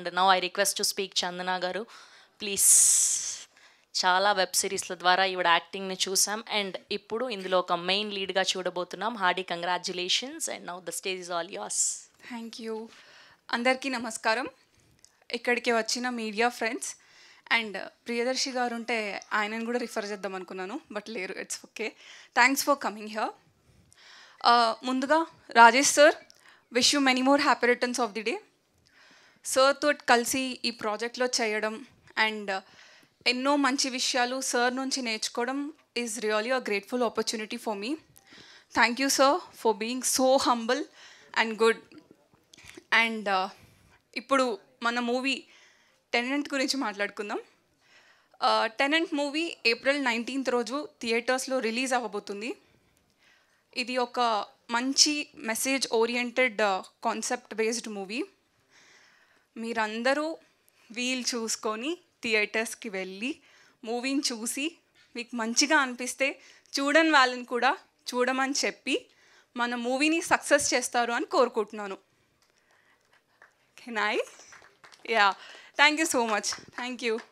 and now I request to speak Chandana garu please చాలా web సిరీస్ల ద్వారా ఈవిడ యాక్టింగ్ని చూసాం అండ్ ఇప్పుడు ఇందులో ఒక మెయిన్ లీడ్గా చూడబోతున్నాం Hardy congratulations and now the stage is all yours thank you అందరికీ నమస్కారం ఇక్కడికి వచ్చిన మీడియా ఫ్రెండ్స్ అండ్ ప్రియదర్శి గారు ఉంటే ఆయనను కూడా రిఫర్ చేద్దాం అనుకున్నాను బట్ లేరు it's okay thanks for coming here ముందుగా Rajesh sir wish you many more happy returns of the day sir తోటి కలిసి ఈ ప్రాజెక్ట్లో చేయడం అండ్ uh, ఎన్నో మంచి విషయాలు సార్ నుంచి నేర్చుకోవడం is really a grateful opportunity for me thank you sir for being so humble and good and ఇప్పుడు మన మూవీ టెనెంట్ గురించి మాట్లాడుకుందాం టెనెంట్ మూవీ ఏప్రిల్ నైన్టీన్త్ రోజు థియేటర్స్లో రిలీజ్ అవ్వబోతుంది ఇది ఒక మంచి message oriented concept based movie మీరందరూ వీల్ చూసుకొని థియేటర్స్కి వెళ్ళి మూవీని చూసి మీకు మంచిగా అనిపిస్తే చూడని వాళ్ళని కూడా చూడమని చెప్పి మన మూవీని సక్సెస్ చేస్తారు అని కోరుకుంటున్నాను కెన్ యా thank you so much thank you